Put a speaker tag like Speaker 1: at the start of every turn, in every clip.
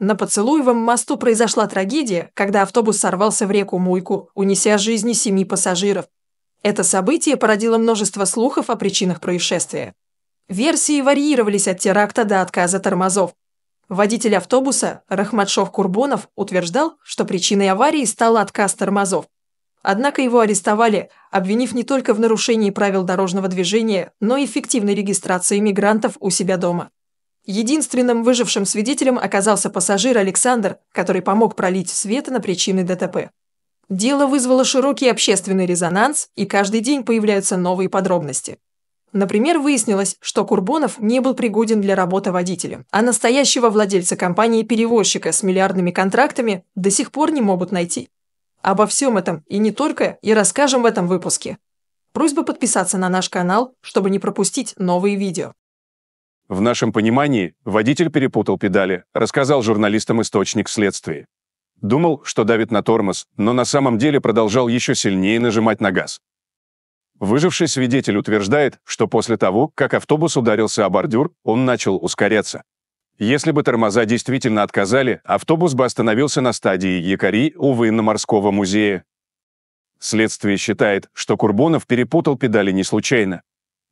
Speaker 1: На Поцелуевом мосту произошла трагедия, когда автобус сорвался в реку Муйку, унеся жизни семи пассажиров. Это событие породило множество слухов о причинах происшествия. Версии варьировались от теракта до отказа тормозов. Водитель автобуса Рахматшов Курбонов утверждал, что причиной аварии стал отказ тормозов. Однако его арестовали, обвинив не только в нарушении правил дорожного движения, но и фиктивной регистрации мигрантов у себя дома. Единственным выжившим свидетелем оказался пассажир Александр, который помог пролить свет на причины ДТП. Дело вызвало широкий общественный резонанс, и каждый день появляются новые подробности. Например, выяснилось, что Курбонов не был пригоден для работы водителем, а настоящего владельца компании-перевозчика с миллиардными контрактами до сих пор не могут найти. Обо всем этом и не только и расскажем в этом выпуске. Просьба подписаться на наш канал, чтобы не пропустить новые видео.
Speaker 2: В нашем понимании водитель перепутал педали, рассказал журналистам источник следствия. Думал, что давит на тормоз, но на самом деле продолжал еще сильнее нажимать на газ. Выживший свидетель утверждает, что после того, как автобус ударился о бордюр, он начал ускоряться. Если бы тормоза действительно отказали, автобус бы остановился на стадии якори у военно-морского музея. Следствие считает, что Курбонов перепутал педали не случайно.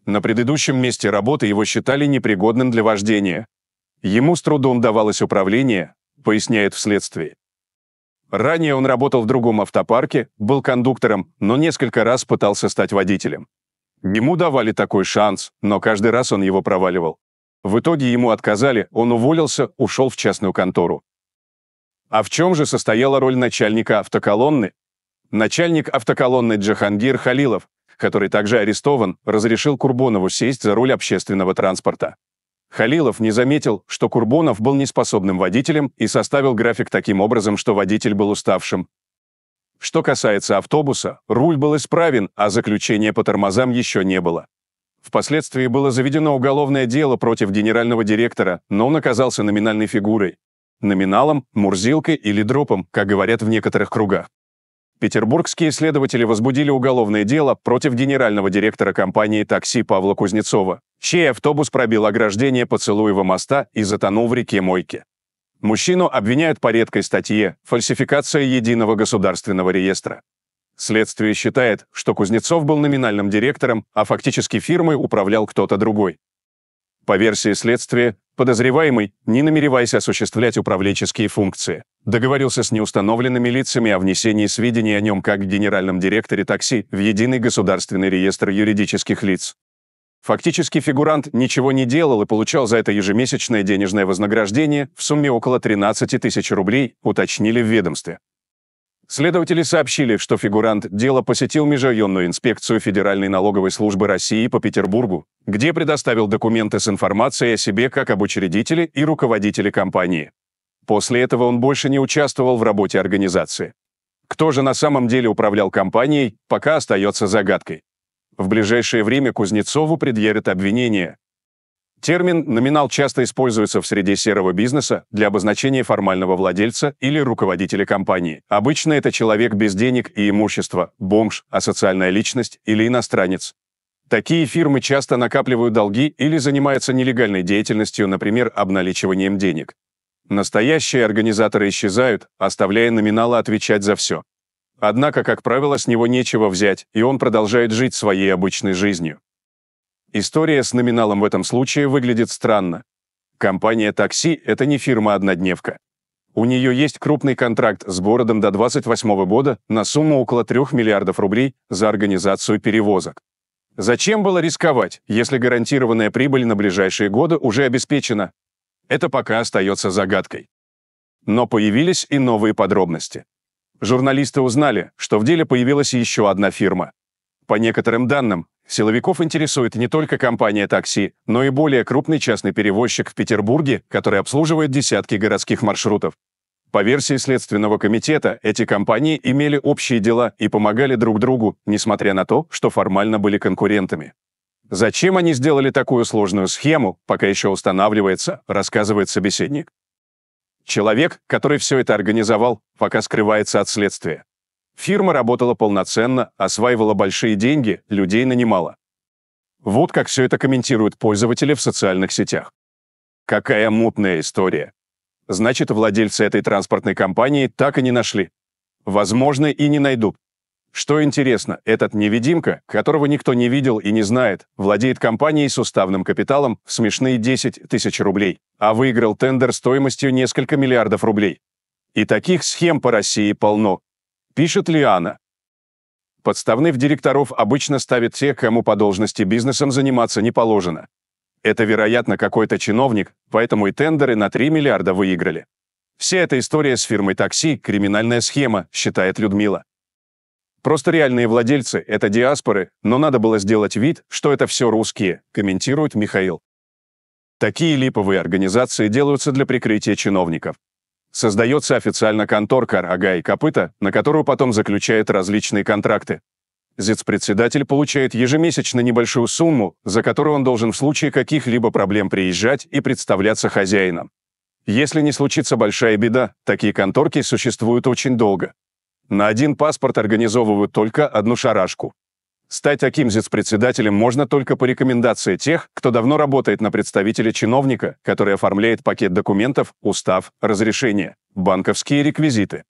Speaker 2: На предыдущем месте работы его считали непригодным для вождения. Ему с трудом давалось управление, поясняет вследствие. Ранее он работал в другом автопарке, был кондуктором, но несколько раз пытался стать водителем. Ему давали такой шанс, но каждый раз он его проваливал. В итоге ему отказали, он уволился, ушел в частную контору. А в чем же состояла роль начальника автоколонны? Начальник автоколонны Джахангир Халилов, который также арестован, разрешил Курбонову сесть за руль общественного транспорта. Халилов не заметил, что Курбонов был неспособным водителем и составил график таким образом, что водитель был уставшим. Что касается автобуса, руль был исправен, а заключения по тормозам еще не было. Впоследствии было заведено уголовное дело против генерального директора, но он оказался номинальной фигурой. Номиналом, мурзилкой или дропом, как говорят в некоторых кругах. Петербургские исследователи возбудили уголовное дело против генерального директора компании такси Павла Кузнецова, чей автобус пробил ограждение Поцелуева моста и затонул в реке Мойке. Мужчину обвиняют по редкой статье «Фальсификация единого государственного реестра». Следствие считает, что Кузнецов был номинальным директором, а фактически фирмой управлял кто-то другой. По версии следствия, Подозреваемый, не намереваясь осуществлять управленческие функции, договорился с неустановленными лицами о внесении сведений о нем как генеральном директоре такси в Единый государственный реестр юридических лиц. Фактически фигурант ничего не делал и получал за это ежемесячное денежное вознаграждение в сумме около 13 тысяч рублей, уточнили в ведомстве. Следователи сообщили, что фигурант дела посетил Межрайонную инспекцию Федеральной налоговой службы России по Петербургу, где предоставил документы с информацией о себе как об учредителе и руководителе компании. После этого он больше не участвовал в работе организации. Кто же на самом деле управлял компанией, пока остается загадкой. В ближайшее время Кузнецову предъявят обвинение, Термин «номинал» часто используется в среде серого бизнеса для обозначения формального владельца или руководителя компании. Обычно это человек без денег и имущества, бомж, асоциальная личность или иностранец. Такие фирмы часто накапливают долги или занимаются нелегальной деятельностью, например, обналичиванием денег. Настоящие организаторы исчезают, оставляя номинала отвечать за все. Однако, как правило, с него нечего взять, и он продолжает жить своей обычной жизнью. История с номиналом в этом случае выглядит странно. Компания «Такси» — это не фирма-однодневка. У нее есть крупный контракт с городом до 28 года на сумму около 3 миллиардов рублей за организацию перевозок. Зачем было рисковать, если гарантированная прибыль на ближайшие годы уже обеспечена? Это пока остается загадкой. Но появились и новые подробности. Журналисты узнали, что в деле появилась еще одна фирма. По некоторым данным, силовиков интересует не только компания такси, но и более крупный частный перевозчик в Петербурге, который обслуживает десятки городских маршрутов. По версии Следственного комитета, эти компании имели общие дела и помогали друг другу, несмотря на то, что формально были конкурентами. Зачем они сделали такую сложную схему, пока еще устанавливается, рассказывает собеседник. Человек, который все это организовал, пока скрывается от следствия. Фирма работала полноценно, осваивала большие деньги, людей нанимала. Вот как все это комментируют пользователи в социальных сетях. Какая мутная история. Значит, владельцы этой транспортной компании так и не нашли. Возможно, и не найдут. Что интересно, этот невидимка, которого никто не видел и не знает, владеет компанией с уставным капиталом в смешные 10 тысяч рублей, а выиграл тендер стоимостью несколько миллиардов рублей. И таких схем по России полно. Пишет Лиана. Подставных директоров обычно ставят те, кому по должности бизнесом заниматься не положено. Это, вероятно, какой-то чиновник, поэтому и тендеры на 3 миллиарда выиграли. Вся эта история с фирмой такси – криминальная схема, считает Людмила. Просто реальные владельцы – это диаспоры, но надо было сделать вид, что это все русские, комментирует Михаил. Такие липовые организации делаются для прикрытия чиновников. Создается официально конторка «Рога и копыта», на которую потом заключает различные контракты. ЗИЦ-председатель получает ежемесячно небольшую сумму, за которую он должен в случае каких-либо проблем приезжать и представляться хозяином. Если не случится большая беда, такие конторки существуют очень долго. На один паспорт организовывают только одну шарашку. Стать таким председателем можно только по рекомендации тех, кто давно работает на представителя чиновника, который оформляет пакет документов, устав, разрешение, банковские реквизиты.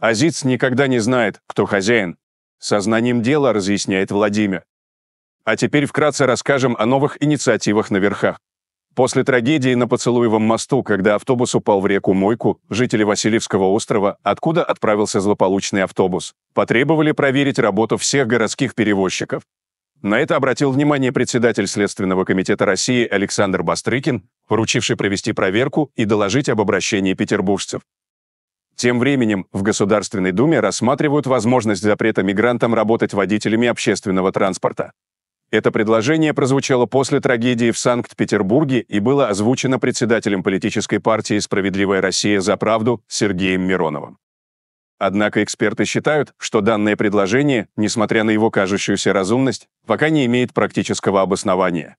Speaker 2: Азиц никогда не знает, кто хозяин. Сознанием дела разъясняет Владимир. А теперь вкратце расскажем о новых инициативах на верхах. После трагедии на Поцелуевом мосту, когда автобус упал в реку Мойку, жители Васильевского острова, откуда отправился злополучный автобус, потребовали проверить работу всех городских перевозчиков. На это обратил внимание председатель Следственного комитета России Александр Бастрыкин, поручивший провести проверку и доложить об обращении петербуржцев. Тем временем в Государственной Думе рассматривают возможность запрета мигрантам работать водителями общественного транспорта. Это предложение прозвучало после трагедии в Санкт-Петербурге и было озвучено председателем политической партии «Справедливая Россия за правду» Сергеем Мироновым. Однако эксперты считают, что данное предложение, несмотря на его кажущуюся разумность, пока не имеет практического обоснования.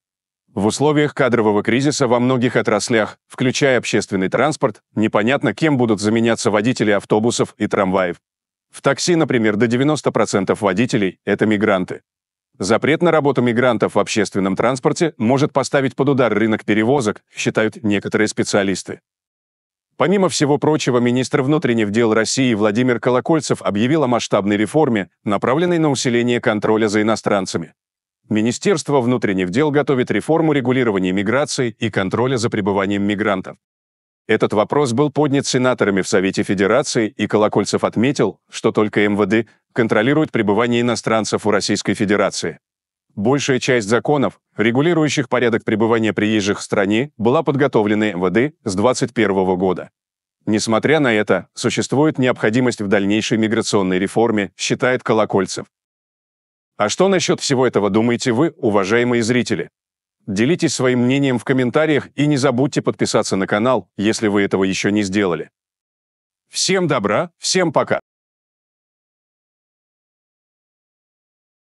Speaker 2: В условиях кадрового кризиса во многих отраслях, включая общественный транспорт, непонятно, кем будут заменяться водители автобусов и трамваев. В такси, например, до 90% водителей – это мигранты. Запрет на работу мигрантов в общественном транспорте может поставить под удар рынок перевозок, считают некоторые специалисты. Помимо всего прочего, министр внутренних дел России Владимир Колокольцев объявил о масштабной реформе, направленной на усиление контроля за иностранцами. Министерство внутренних дел готовит реформу регулирования миграции и контроля за пребыванием мигрантов. Этот вопрос был поднят сенаторами в Совете Федерации, и Колокольцев отметил, что только МВД контролирует пребывание иностранцев у Российской Федерации. Большая часть законов, регулирующих порядок пребывания приезжих в стране, была подготовлена МВД с 2021 года. Несмотря на это, существует необходимость в дальнейшей миграционной реформе, считает Колокольцев. А что насчет всего этого думаете вы, уважаемые зрители? Делитесь своим мнением в комментариях и не забудьте подписаться на канал, если вы этого еще не сделали. Всем добра, всем пока!